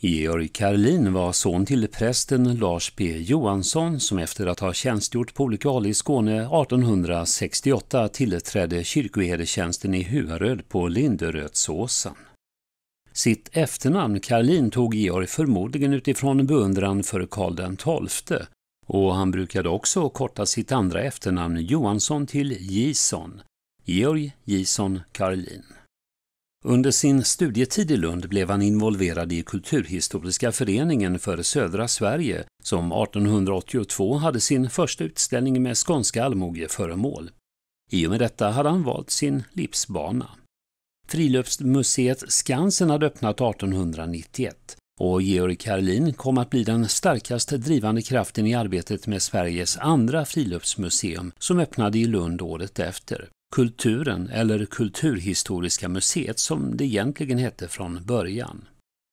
Georg Karlin var son till prästen Lars P Johansson som efter att ha tjänstgjort på olika håll i Skåne 1868 tillträdde kyrkoherdetjänsten i Huaröd på Linderödsåsen. Sitt efternamn Karlin tog Georg förmodligen utifrån beundran för Karl XII och han brukade också korta sitt andra efternamn Johansson till Gison, Georg Gison Karlin. Under sin studietid i Lund blev han involverad i Kulturhistoriska föreningen för södra Sverige som 1882 hade sin första utställning med skånska allmogeföremål. I och med detta hade han valt sin livsbana. Friluftsmuseet Skansen hade öppnat 1891 och Georg Karlin kom att bli den starkast drivande kraften i arbetet med Sveriges andra friluftsmuseum som öppnade i Lund året efter. Kulturen eller Kulturhistoriska museet som det egentligen hette från början.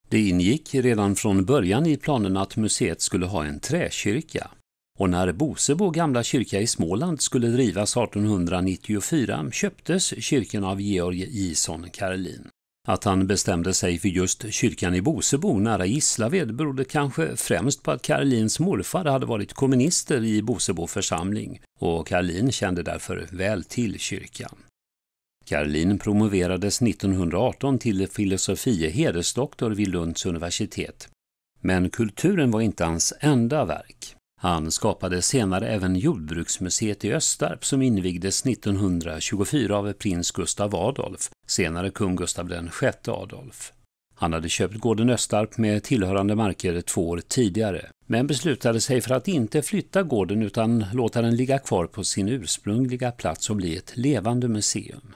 Det ingick redan från början i planerna att museet skulle ha en träkyrka. Och när Bosebo gamla kyrka i Småland skulle drivas 1894 köptes kyrkan av Georg Jison Karolin. Att han bestämde sig för just kyrkan i Bosebo nära Gislaved berodde kanske främst på att Karolins morfar hade varit kommunister i Bosebo församling och Karolin kände därför väl till kyrkan. Karolin promoverades 1918 till filosofie hedersdoktor vid Lunds universitet. Men kulturen var inte hans enda verk. Han skapade senare även Jordbruksmuseet i Östarp som invigdes 1924 av prins Gustav Adolf, senare kung Gustav VI Adolf. Han hade köpt gården Östarp med tillhörande marker två år tidigare, men beslutade sig för att inte flytta gården utan låta den ligga kvar på sin ursprungliga plats och bli ett levande museum.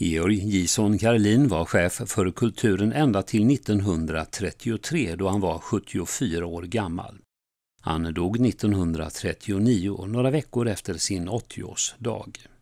Georg Gison Karlin var chef för kulturen ända till 1933 då han var 74 år gammal. Han dog 1939, några veckor efter sin 80-årsdag.